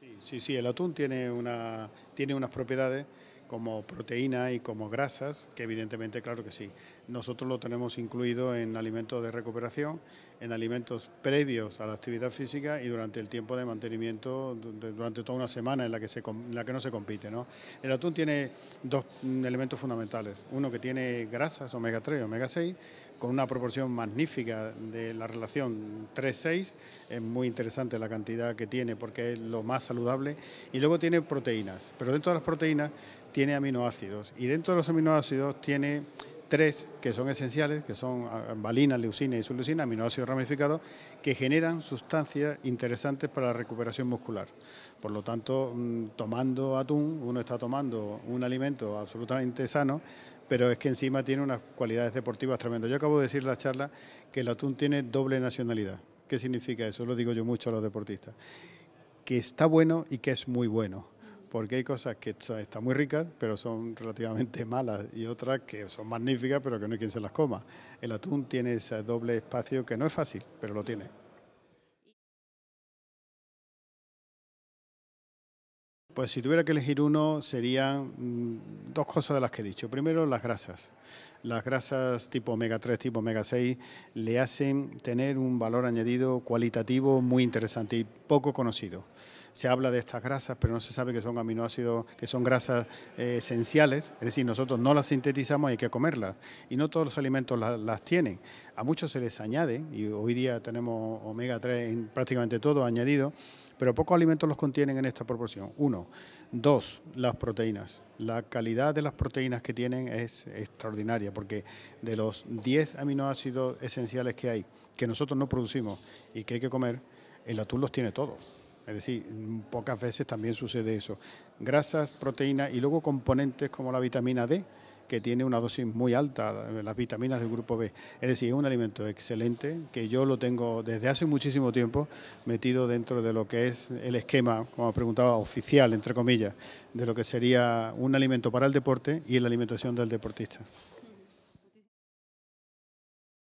Sí, sí, sí, el atún tiene una tiene unas propiedades como proteína y como grasas, que evidentemente, claro que sí. Nosotros lo tenemos incluido en alimentos de recuperación, en alimentos previos a la actividad física y durante el tiempo de mantenimiento, durante toda una semana en la que, se, la que no se compite. ¿no? El atún tiene dos mm, elementos fundamentales. Uno que tiene grasas, omega 3 y omega 6, con una proporción magnífica de la relación 3-6. Es muy interesante la cantidad que tiene porque es lo más saludable. Y luego tiene proteínas, pero dentro de las proteínas tiene aminoácidos y dentro de los aminoácidos tiene tres que son esenciales, que son valina, leucina y isoleucina, aminoácidos ramificados, que generan sustancias interesantes para la recuperación muscular. Por lo tanto, mm, tomando atún, uno está tomando un alimento absolutamente sano, pero es que encima tiene unas cualidades deportivas tremendas. Yo acabo de decir en la charla que el atún tiene doble nacionalidad. ¿Qué significa eso? Lo digo yo mucho a los deportistas. Que está bueno y que es muy bueno porque hay cosas que están muy ricas, pero son relativamente malas, y otras que son magníficas, pero que no hay quien se las coma. El atún tiene ese doble espacio que no es fácil, pero lo tiene. Pues si tuviera que elegir uno, serían mm, dos cosas de las que he dicho. Primero, las grasas. Las grasas tipo omega 3, tipo omega 6, le hacen tener un valor añadido cualitativo muy interesante y poco conocido. Se habla de estas grasas, pero no se sabe que son aminoácidos, que son grasas eh, esenciales, es decir, nosotros no las sintetizamos, hay que comerlas. Y no todos los alimentos las, las tienen. A muchos se les añade, y hoy día tenemos omega 3 en prácticamente todo añadido pero pocos alimentos los contienen en esta proporción. Uno. Dos, las proteínas. La calidad de las proteínas que tienen es extraordinaria, porque de los 10 aminoácidos esenciales que hay, que nosotros no producimos y que hay que comer, el atún los tiene todos. Es decir, pocas veces también sucede eso. Grasas, proteínas y luego componentes como la vitamina D, que tiene una dosis muy alta, eh, las vitaminas del grupo B. Es decir, es un alimento excelente que yo lo tengo desde hace muchísimo tiempo metido dentro de lo que es el esquema, como preguntaba, oficial, entre comillas, de lo que sería un alimento para el deporte y la alimentación del deportista.